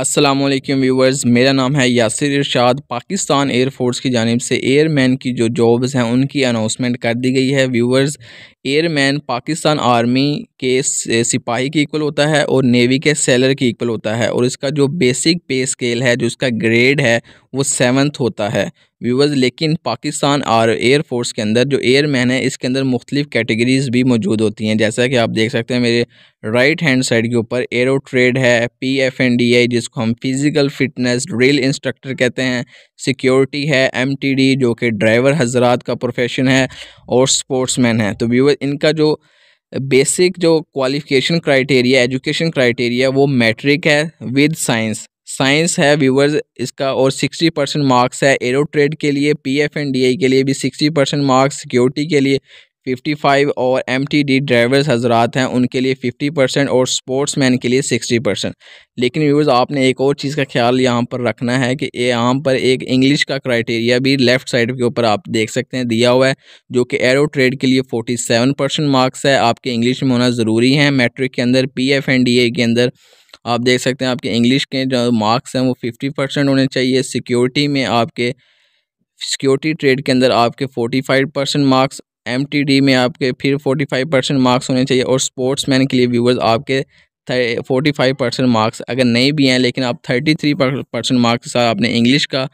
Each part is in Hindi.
असलम व्यूवर्स मेरा नाम है यासिर इरशाद पाकिस्तान एयरफोर्स की जानब से एयरमैन की जो जॉब्स हैं उनकी अनाउंसमेंट कर दी गई है व्यूवर्स एयरमैन पाकिस्तान आर्मी के सिपाही की इक्वल होता है और नेवी के सेलर की इक्वल होता है और इसका जो बेसिक पे स्केल है जो इसका ग्रेड है वो सेवन्थ होता है व्यूवर्स लेकिन पाकिस्तान और फोर्स के अंदर जो एयरमैन है इसके अंदर मुख्तलिफ़ कैटेगरीज़ भी मौजूद होती हैं जैसा कि आप देख सकते हैं मेरे राइट हैंड साइड के ऊपर एरो ट्रेड है P F and D I जिसको हम फिज़िकल फिटनेस ड्रिल इंस्ट्रक्टर कहते हैं सिक्योरिटी है एम टी डी जो कि ड्राइवर हजरात का प्रोफेशन है और स्पोर्ट्स मैन है तो व्यूवर इनका जो बेसिक जो क्वालिफिकेशन क्राइटेरिया एजुकेशन क्राइटेरिया वो मैट्रिक है विद साइंस साइंस है व्यूवर्स इसका और सिक्सटी परसेंट मार्क्स है एरो ट्रेड के लिए P F and D I के लिए भी सिक्सटी परसेंट मार्क्स सिक्योरिटी के लिए 55 और एम टी डी ड्राइवर्स हजरात हैं उनके लिए 50 परसेंट और स्पोर्ट्स मैन के लिए 60 परसेंट लेकिन व्यूज़ आपने एक और चीज़ का ख्याल यहाँ पर रखना है कि यहाँ पर एक इंग्लिश का क्राइटेरिया भी लेफ़्ट साइड के ऊपर आप देख सकते हैं दिया हुआ है जो कि एरो ट्रेड के लिए 47 परसेंट मार्क्स है आपके इंग्लिश में होना ज़रूरी है मेट्रिक के अंदर P F and D A के अंदर आप देख सकते हैं आपके इंग्लिश के जो मार्क्स हैं वो फिफ्टी परसेंट होने चाहिए सिक्योरिटी में आपके सिक्योरिटी ट्रेड के अंदर आपके फोर्टी फाइव परसेंट मार्क्स एम में आपके फिर फोर्टी फाइव परसेंट मार्क्स होने चाहिए और स्पोर्ट्समैन के लिए व्यूवर्स आपके फोर्टी फाइव परसेंट मार्क्स अगर नहीं भी हैं लेकिन आप थर्टी थ्री परसेंट मार्क्स के साथ आपने इंग्लिश का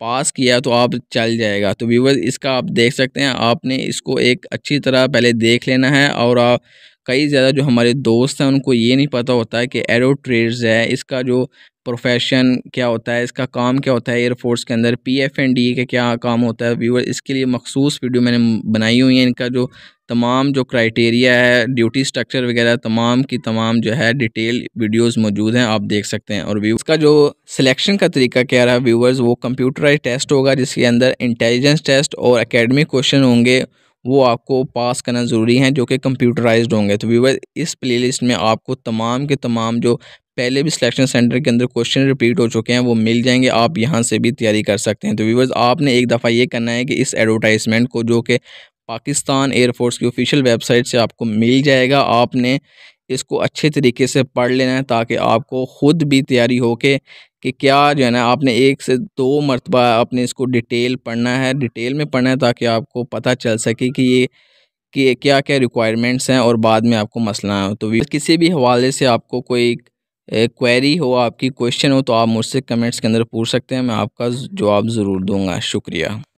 पास किया तो आप चल जाएगा तो व्यूवर्स इसका आप देख सकते हैं आपने इसको एक अच्छी तरह पहले देख लेना है और आप कई ज़्यादा जो हमारे दोस्त हैं उनको ये नहीं पता होता है कि एरो ट्रेड्स है इसका जो प्रोफेशन क्या होता है इसका काम क्या होता है एयरफोर्स के अंदर पी एफ एंड डी का क्या काम होता है व्यूअर इसके लिए मखसूस वीडियो मैंने बनाई हुई है इनका जो तमाम जो क्राइटेरिया है ड्यूटी स्ट्रक्चर वगैरह तमाम की तमाम जो है डिटेल वीडियोस मौजूद हैं आप देख सकते हैं और व्यूवर्स का जो सिलेक्शन का तरीका क्या रहा व्यूवर्स वो कंप्यूटराइज टेस्ट होगा जिसके अंदर इंटेलिजेंस टेस्ट और अकेडमिक क्वेश्चन होंगे वो आपको पास करना ज़रूरी है जो कि कंप्यूटराइज होंगे तो व्यूवर इस प्लेलिस्ट में आपको तमाम के तमाम जो पहले भी सिलेक्शन सेंटर के अंदर क्वेश्चन रिपीट हो चुके हैं वो मिल जाएंगे आप यहाँ से भी तैयारी कर सकते हैं तो व्यूवर्स आपने एक दफ़ा ये करना है कि इस एडवर्टाइजमेंट को जो कि पाकिस्तान एयरफोर्स की ऑफिशियल वेबसाइट से आपको मिल जाएगा आपने इसको अच्छे तरीके से पढ़ लेना है ताकि आपको ख़ुद भी तैयारी हो के कि क्या जो है ना आपने एक से दो मरतबा आपने इसको डिटेल पढ़ना है डिटेल में पढ़ना है ताकि आपको पता चल सके कि ये कि क्या क्या रिक्वायरमेंट्स हैं और बाद में आपको मसला हो तो किसी भी हवाले से आपको कोई क्वेरी हो आपकी क्वेश्चन हो तो आप मुझसे कमेंट्स के अंदर पूछ सकते हैं मैं आपका जवाब ज़रूर दूंगा शुक्रिया